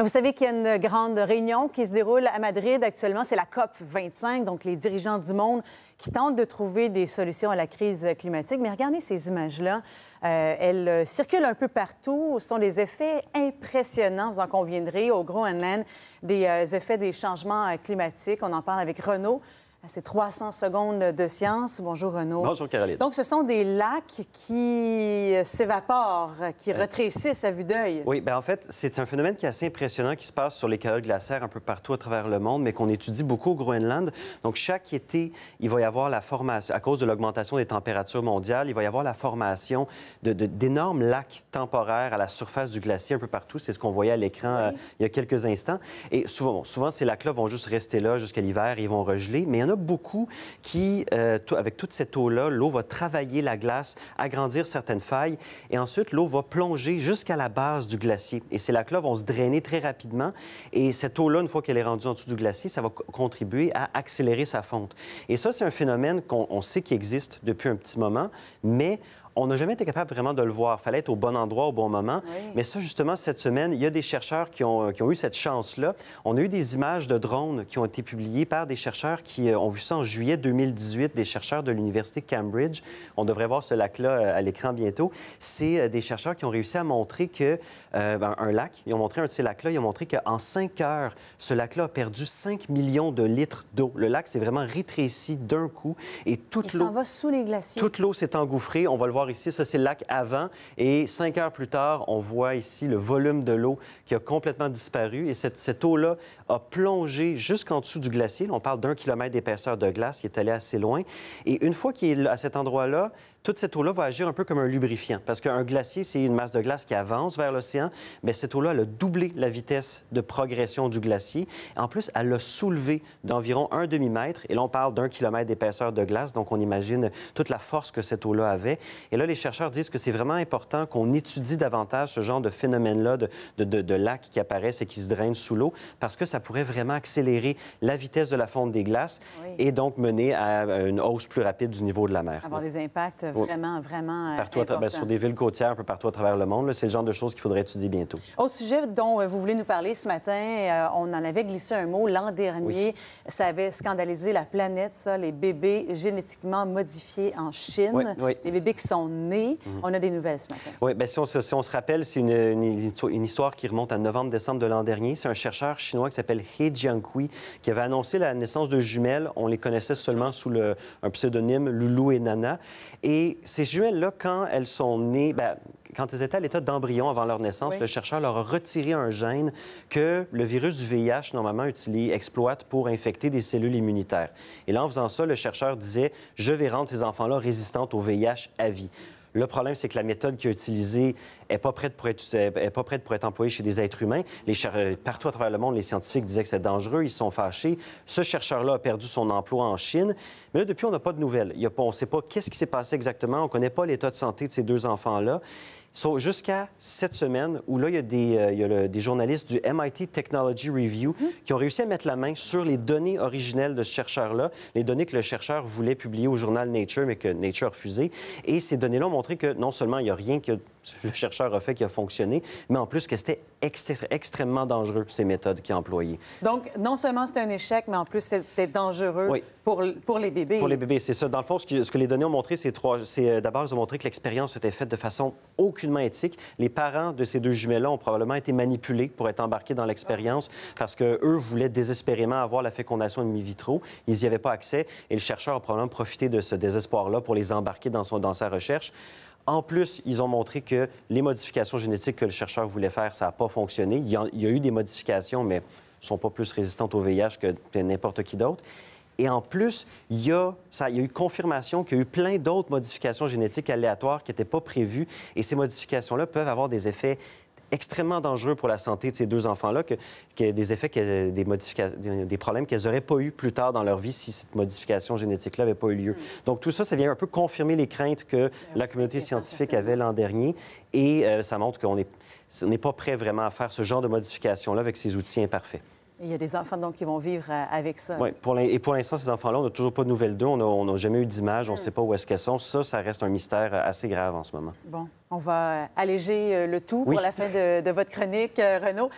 Ah, vous savez qu'il y a une grande réunion qui se déroule à Madrid actuellement. C'est la COP 25, donc les dirigeants du monde qui tentent de trouver des solutions à la crise climatique. Mais regardez ces images-là. Euh, elles euh, circulent un peu partout. Ce sont des effets impressionnants, vous en conviendrez, au Groenland, des euh, effets des changements climatiques. On en parle avec renault à ces 300 secondes de science. Bonjour Renaud. Bonjour Caroline. Donc ce sont des lacs qui s'évaporent, qui euh, rétrécissent à vue d'œil. Oui, bien en fait, c'est un phénomène qui est assez impressionnant qui se passe sur les calottes glaciaires un peu partout à travers le monde, mais qu'on étudie beaucoup au Groenland. Donc chaque été, il va y avoir la formation, à cause de l'augmentation des températures mondiales, il va y avoir la formation d'énormes de, lacs temporaires à la surface du glacier un peu partout. C'est ce qu'on voyait à l'écran euh, il y a quelques instants. Et souvent, souvent ces lacs-là vont juste rester là jusqu'à l'hiver et ils vont regeler, mais en beaucoup qui, euh, avec toute cette eau-là, l'eau va travailler la glace, agrandir certaines failles, et ensuite l'eau va plonger jusqu'à la base du glacier. Et ces lacs-là vont se drainer très rapidement, et cette eau-là, une fois qu'elle est rendue en dessous du glacier, ça va contribuer à accélérer sa fonte. Et ça, c'est un phénomène qu'on sait qui existe depuis un petit moment, mais on n'a jamais été capable vraiment de le voir. fallait être au bon endroit au bon moment. Mais ça, justement, cette semaine, il y a des chercheurs qui ont, euh, qui ont eu cette chance-là. On a eu des images de drones qui ont été publiées par des chercheurs qui euh, on a vu ça en juillet 2018, des chercheurs de l'Université Cambridge. On devrait voir ce lac-là euh, à l'écran bientôt. C'est euh, des chercheurs qui ont réussi à montrer que euh, ben, un lac, ils ont montré un de ces lacs-là, ils ont montré qu'en cinq heures, ce lac-là a perdu 5 millions de litres d'eau. Le lac s'est vraiment rétréci d'un coup et toute l'eau... va sous les glaciers. Toute l'eau s'est engouffrée. On va le voir ici. Ça, c'est le lac avant. Et cinq heures plus tard, on voit ici le volume de l'eau qui a complètement disparu. Et cette, eau-là a plongé jusqu'en dessous du glacier. On parle d'un kilomètre d'épaisseur qui de glace. est allé assez loin. Et une fois qu'il est à cet endroit-là, toute cette eau-là va agir un peu comme un lubrifiant, parce qu'un glacier, c'est une masse de glace qui avance vers l'océan, mais cette eau-là, elle a doublé la vitesse de progression du glacier. En plus, elle l'a soulevé d'environ un demi-mètre, et là, on parle d'un kilomètre d'épaisseur de glace, donc on imagine toute la force que cette eau-là avait. Et là, les chercheurs disent que c'est vraiment important qu'on étudie davantage ce genre de phénomène-là de, de, lacs qui apparaissent et qui se drainent sous l'eau, parce que ça pourrait vraiment accélérer la vitesse de la fonte des glaces et donc mener à une hausse plus rapide du niveau de la mer. Avoir des impacts vraiment, vraiment. Euh, partout ben, sur des villes côtières, un peu partout à travers le monde. C'est le genre de choses qu'il faudrait étudier bientôt. Autre sujet dont euh, vous voulez nous parler ce matin, euh, on en avait glissé un mot l'an dernier. Ça avait scandalisé la planète, ça, les bébés génétiquement modifiés en Chine. Oui, Les bébés qui sont nés. Mhm. On a des nouvelles ce matin. Oui, bien, si on, on se rappelle, c'est une, une, histoire qui remonte à novembre-décembre de l'an dernier. C'est un chercheur chinois qui s'appelle He Jiankui qui avait annoncé la naissance de jumelles. On les connaissait seulement sous le, un pseudonyme Loulou et Nana. Et et ces jumelles-là, quand elles sont nées, ben, quand elles étaient à l'état d'embryon avant leur naissance, le chercheur leur a retiré un gène que le virus du VIH normalement utilise, exploite pour infecter des cellules immunitaires. Et là, en faisant ça, le chercheur disait, je vais rendre ces enfants-là résistants au VIH à vie. Le problème, c'est que la méthode qu'il a utilisée n'est pas, prête pour être, être employée chez des êtres humains. Les euh, partout à travers le monde, les scientifiques disaient que c'est dangereux, ils sont fâchés. Ce chercheur-là a perdu son emploi en Chine. Mais depuis, on n'a pas de nouvelles. on ne sait pas qu'est-ce qui s'est passé exactement. On ne connaît pas l'état de santé de ces deux enfants-là jusqu'à cette semaine, où là, il y a, des, euh, des journalistes du MIT Technology Review qui ont réussi à mettre la main sur les données originelles de ce chercheur-là, les données que le chercheur voulait publier au journal Nature, mais que Nature a refusé. Et ces données-là ont montré que non seulement il n'y a rien que le chercheur a fait qui a fonctionné, mais en plus que c'était extrêmement dangereux, ces méthodes qu'il a employées. Donc, non seulement c'était un échec, mais en plus, c'était dangereux pour, pour, les bébés. Pour les bébés, c'est ça. Dans le fond, ce que, les données ont montré, c'est trois. C'est, euh, d'abord, ils ont montré que l'expérience était faite de façon aucunement éthique. Les parents de ces deux jumelles-là ont probablement été manipulés pour être embarqués dans l'expérience parce qu'eux voulaient désespérément avoir la fécondation in vitro. Ils n'y avaient pas accès et le chercheur a probablement profité de ce désespoir-là pour les embarquer dans, son, dans sa recherche. En plus, ils ont montré que les modifications génétiques que le chercheur voulait faire, ça n'a pas fonctionné. Il y, a, eu des modifications, mais ne sont pas plus résistantes au VIH que n'importe qui d'autre. Et en plus, il y, a, ça, il y a eu confirmation qu'il y a eu plein d'autres modifications génétiques aléatoires qui n'étaient pas prévues. Et ces modifications-là peuvent avoir des effets extrêmement dangereux pour la santé de ces deux enfants-là, que, des effets, des, problèmes qu'elles n'auraient pas eu plus tard dans leur vie si cette modification génétique-là n'avait pas eu lieu. Mm. Donc tout ça, ça vient un peu confirmer les craintes que la communauté scientifique avait l'an dernier et euh, ça montre qu'on n'est pas prêt vraiment à faire ce genre de modification-là avec ces outils imparfaits il y a des enfants donc qui vont vivre euh, avec ça. Oui, pour et pour l'instant, ces enfants-là, on n'a toujours pas de nouvelles d'eux. On n'a jamais eu d'image. On ne hmm. sait pas où est-ce qu'elles sont. Ça, ça reste un mystère euh, assez grave en ce moment. Bon, on va euh, alléger le tout pour la fin de votre chronique, Renaud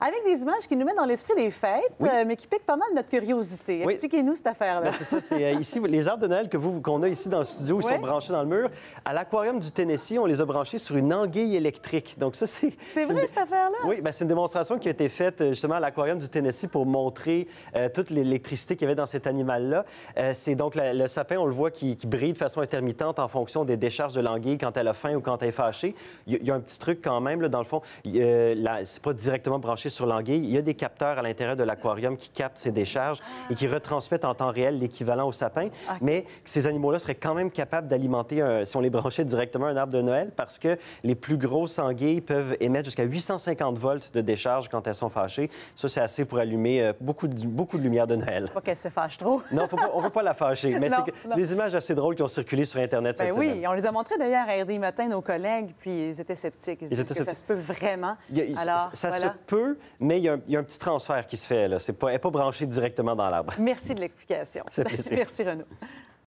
avec des images qui nous mettent dans l'esprit des fêtes, euh, mais qui piquent pas mal notre curiosité. Expliquez-nous cette affaire-là. Ben, c'est ça. Euh, ici, les arbres de Noël que vous, qu'on a ici dans le studio, ils sont branchés dans le mur. À l'aquarium du Tennessee, on les a branchés sur une anguille électrique. Donc ça, c'est... C'est vrai, cette affaire-là? Oui, ben, c'est une démonstration qui a été faite euh, justement à l'aquarium du Tennessee pour montrer toute l'électricité qu'il y avait dans cet animal-là. c'est donc le sapin, on le voit, qui, brille de façon intermittente en fonction des décharges de l'anguille quand elle a faim ou quand elle est fâchée. Il y, a, un petit truc quand même, là, dans le fond. c'est pas directement branché sur l'anguille. Il y a des capteurs à l'intérieur de l'aquarium qui captent ces décharges et qui retransmettent en temps réel l'équivalent au sapin. Mais ces animaux-là seraient quand même capables d'alimenter, si on les branchait directement, un arbre de Noël parce que les plus grosses anguilles peuvent émettre jusqu'à 850 volts de décharge quand elles sont fâchées. Ça, c'est assez pour allumer euh, beaucoup de, beaucoup de lumière de Noël. Faut pas qu'elles se fâche trop. non, on ne veut pas la fâcher. Mais c'est des images assez drôles qui ont circulé sur Internet cette ben oui, on les a montrées d'ailleurs à RD Matin, nos collègues, puis ils étaient sceptiques. Ils, étaient que sceptiques. ça se peut vraiment. Alors, ça se peut, mais il y, a un, petit transfert qui se fait. Là. pas, elle n'est pas branchée directement dans l'arbre. Merci de l'explication. Merci, Renaud.